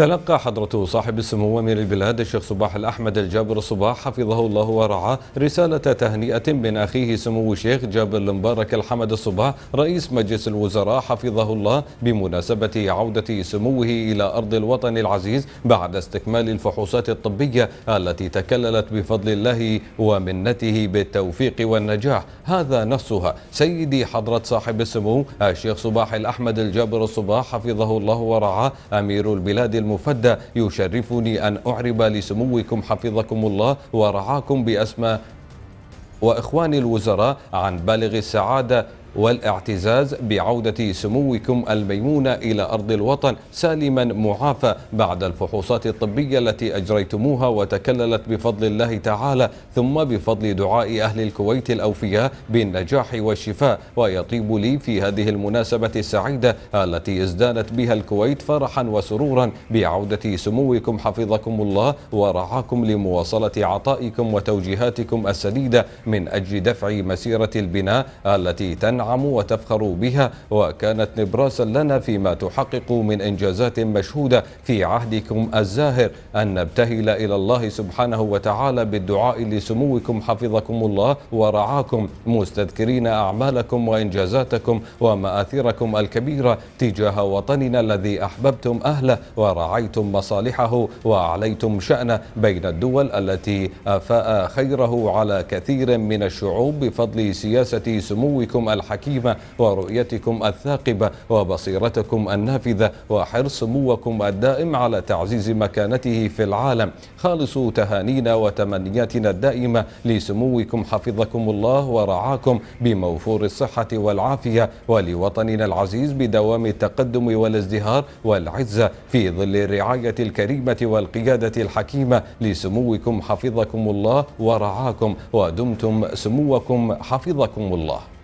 تلقى حضرة صاحب السمو أمير البلاد الشيخ صباح الأحمد الجابر صباح حفظه الله ورعاه رسالة تهنئة من أخيه سمو الشيخ جابر المبارك الحمد الصباح رئيس مجلس الوزراء حفظه الله بمناسبة عودة سموه إلى أرض الوطن العزيز بعد استكمال الفحوصات الطبية التي تكللت بفضل الله ومنته بالتوفيق والنجاح هذا نفسها سيدي حضرة صاحب السمو الشيخ صباح الأحمد الجابر الصباح حفظه الله ورعاه أمير البلاد المفدى يشرفني أن أعرب لسموكم حفظكم الله ورعاكم بأسماء وإخواني الوزراء عن بالغ السعادة والاعتزاز بعودة سموكم الميمونة إلى أرض الوطن سالما معافى بعد الفحوصات الطبية التي أجريتموها وتكللت بفضل الله تعالى ثم بفضل دعاء أهل الكويت الأوفياء بالنجاح والشفاء ويطيب لي في هذه المناسبة السعيدة التي ازدانت بها الكويت فرحا وسرورا بعودة سموكم حفظكم الله ورعاكم لمواصلة عطائكم وتوجيهاتكم السديدة من أجل دفع مسيرة البناء التي تنعى تنعم وتفخر بها وكانت نبراسا لنا فيما تحقق من إنجازات مشهودة في عهدكم الزاهر أن نبتهل إلى الله سبحانه وتعالى بالدعاء لسموكم حفظكم الله ورعاكم مستذكرين أعمالكم وإنجازاتكم ومآثركم الكبيرة تجاه وطننا الذي أحببتم أهله ورعيتم مصالحه وأعليتم شأنه بين الدول التي أفاء خيره على كثير من الشعوب بفضل سياسة سموكم الحفظ الحكيمة ورؤيتكم الثاقبة وبصيرتكم النافذة وحرص سموكم الدائم على تعزيز مكانته في العالم خالصوا تهانينا وتمنياتنا الدائمة لسموكم حفظكم الله ورعاكم بموفور الصحة والعافية ولوطننا العزيز بدوام التقدم والازدهار والعزة في ظل الرعاية الكريمة والقيادة الحكيمة لسموكم حفظكم الله ورعاكم ودمتم سموكم حفظكم الله